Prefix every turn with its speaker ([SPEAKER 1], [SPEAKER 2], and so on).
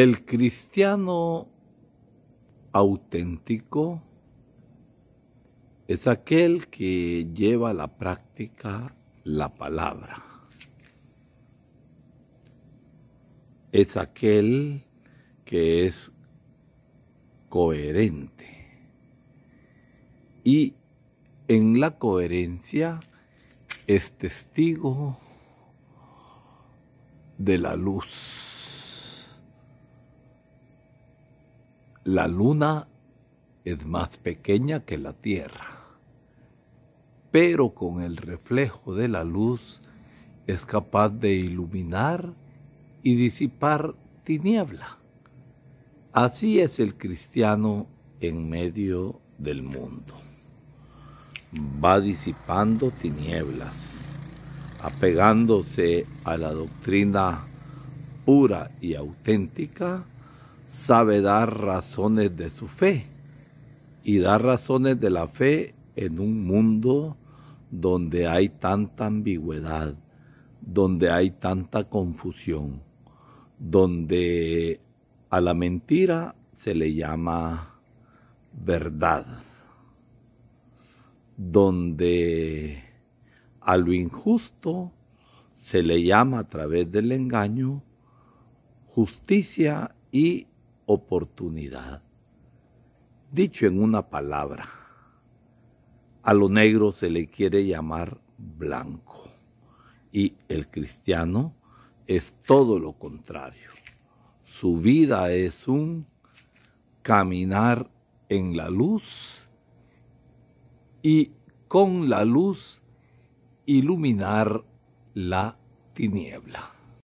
[SPEAKER 1] El cristiano auténtico es aquel que lleva a la práctica la palabra. Es aquel que es coherente. Y en la coherencia es testigo de la luz. La luna es más pequeña que la Tierra, pero con el reflejo de la luz es capaz de iluminar y disipar tiniebla. Así es el cristiano en medio del mundo. Va disipando tinieblas, apegándose a la doctrina pura y auténtica, sabe dar razones de su fe y dar razones de la fe en un mundo donde hay tanta ambigüedad, donde hay tanta confusión, donde a la mentira se le llama verdad, donde a lo injusto se le llama a través del engaño justicia y oportunidad. Dicho en una palabra, a lo negro se le quiere llamar blanco y el cristiano es todo lo contrario. Su vida es un caminar en la luz y con la luz iluminar la tiniebla.